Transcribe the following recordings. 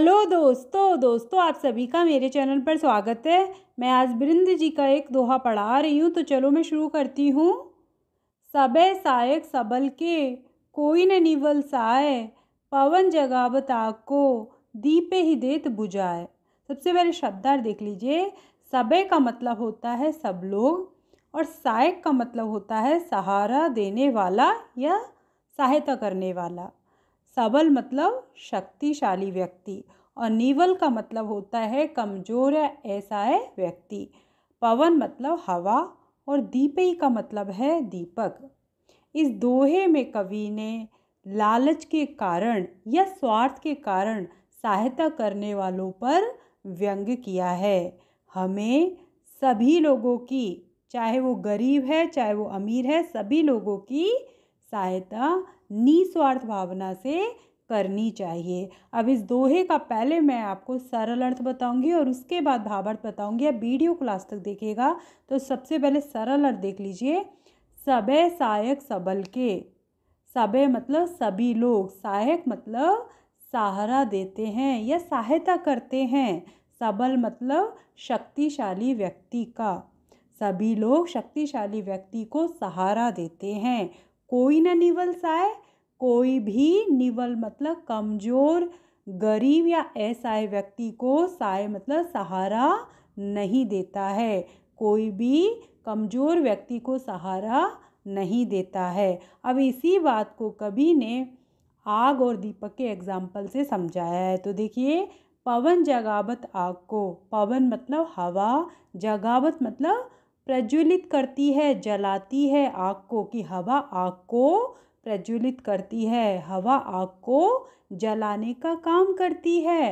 hello दोस्तों दोस्तों आप सभी का मेरे चैनल पर स्वागत है मैं आज बृंद जी का एक दोहा पढ़ा रही हूँ तो चलो मैं शुरू करती हूँ सबे सायक सबल के कोई न निवल साय पवन जगावता को दीपे ही देत बुझाए सबसे पहले शब्दार देख लीजिए सबे का मतलब होता है सब लोग और सायक का मतलब होता है सहारा देने वाला या सहायता करने वाला सबल मतलब शक्तिशाली व्यक्ति और नीवल का मतलब होता है कमजोर या ऐसा व्यक्ति पवन मतलब हवा और दीपई का मतलब है दीपक इस दोहे में कवि ने लालच के कारण या स्वार्थ के कारण सहायता करने वालों पर व्यंग किया है हमें सभी लोगों की चाहे वो गरीब है चाहे वो अमीर है सभी लोगों की सहायता निस्वार्थ भावना से करनी चाहिए अब इस दोहे का पहले मैं आपको सरल अर्थ बताऊंगी और उसके बाद भावार्थ बताऊंगी आप वीडियो क्लास तक देखिएगा तो सबसे पहले सरल अर्थ देख लीजिए सबे सहायक सबल के सबे मतलब सभी लोग सहायक मतलब सहारा देते हैं या सहायता करते हैं सबल मतलब शक्तिशाली व्यक्ति का सभी लोग शक्तिशाली व्यक्ति को सहारा देते हैं कोई ना निवल्स आए कोई भी निवल मतलब कमज़ोर गरीब या ऐसा व्यक्ति को साय मतलब सहारा नहीं देता है कोई भी कमज़ोर व्यक्ति को सहारा नहीं देता है अब इसी बात को कवि ने आग और दीपक के एग्जाम्पल से समझाया है तो देखिए पवन जगावत आग को पवन मतलब हवा जगावत मतलब प्रज्वलित करती है जलाती है आग को कि हवा आग को प्रज्वलित करती है हवा आग को जलाने का काम करती है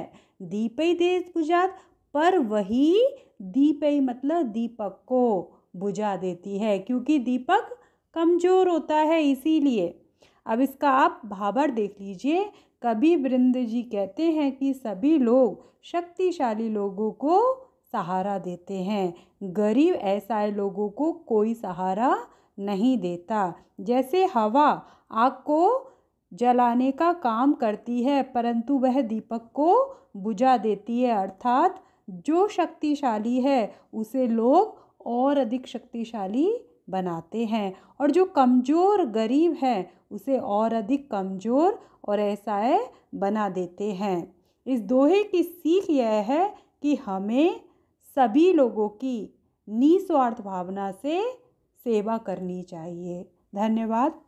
दीपई देश बुझात पर वही दीपई मतलब दीपक को बुझा देती है क्योंकि दीपक कमज़ोर होता है इसीलिए अब इसका आप भावर देख लीजिए कभी वृंद जी कहते हैं कि सभी लोग शक्तिशाली लोगों को सहारा देते हैं गरीब ऐसा है लोगों को कोई सहारा नहीं देता जैसे हवा आग को जलाने का काम करती है परंतु वह दीपक को बुझा देती है अर्थात जो शक्तिशाली है उसे लोग और अधिक शक्तिशाली बनाते हैं और जो कमज़ोर गरीब है उसे और अधिक कमज़ोर और ऐसा बना देते हैं इस दोहे की सीख यह है कि हमें सभी लोगों की निस्वार्थ भावना से सेवा करनी चाहिए धन्यवाद